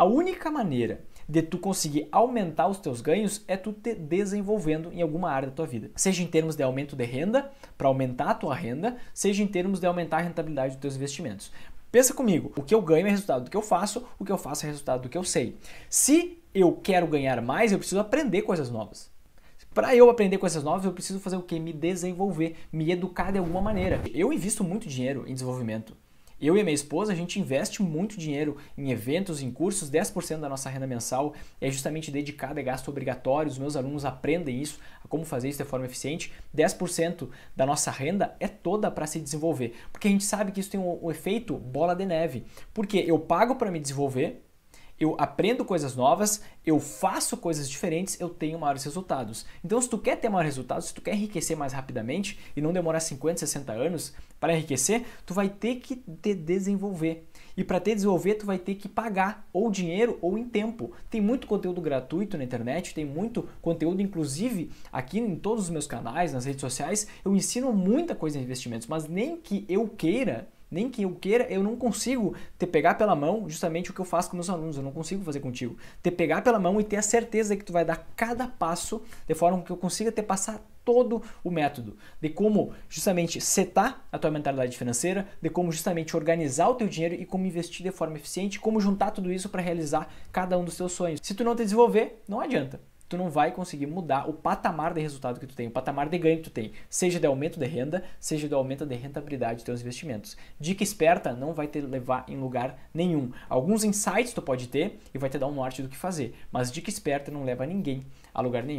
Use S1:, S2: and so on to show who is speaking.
S1: A única maneira de tu conseguir aumentar os teus ganhos é tu te desenvolvendo em alguma área da tua vida. Seja em termos de aumento de renda, para aumentar a tua renda, seja em termos de aumentar a rentabilidade dos teus investimentos. Pensa comigo, o que eu ganho é resultado do que eu faço, o que eu faço é resultado do que eu sei. Se eu quero ganhar mais, eu preciso aprender coisas novas. Para eu aprender coisas novas, eu preciso fazer o que? Me desenvolver, me educar de alguma maneira. Eu invisto muito dinheiro em desenvolvimento. Eu e minha esposa, a gente investe muito dinheiro em eventos, em cursos, 10% da nossa renda mensal é justamente dedicada a é gasto obrigatório, os meus alunos aprendem isso, a como fazer isso de forma eficiente. 10% da nossa renda é toda para se desenvolver, porque a gente sabe que isso tem um, um efeito bola de neve, porque eu pago para me desenvolver, eu aprendo coisas novas, eu faço coisas diferentes, eu tenho maiores resultados. Então, se tu quer ter maiores resultados, se tu quer enriquecer mais rapidamente e não demorar 50, 60 anos para enriquecer, tu vai ter que te desenvolver. E para te desenvolver, tu vai ter que pagar ou dinheiro ou em tempo. Tem muito conteúdo gratuito na internet, tem muito conteúdo, inclusive aqui em todos os meus canais, nas redes sociais, eu ensino muita coisa em investimentos, mas nem que eu queira nem que eu queira, eu não consigo te pegar pela mão, justamente o que eu faço com meus alunos, eu não consigo fazer contigo. Te pegar pela mão e ter a certeza que tu vai dar cada passo de forma que eu consiga te passar todo o método de como justamente setar a tua mentalidade financeira, de como justamente organizar o teu dinheiro e como investir de forma eficiente, como juntar tudo isso para realizar cada um dos teus sonhos. Se tu não te desenvolver, não adianta tu não vai conseguir mudar o patamar de resultado que tu tem, o patamar de ganho que tu tem, seja de aumento de renda, seja de aumento de rentabilidade dos teus investimentos. Dica esperta não vai te levar em lugar nenhum. Alguns insights tu pode ter e vai te dar um norte do que fazer, mas dica esperta não leva ninguém a lugar nenhum.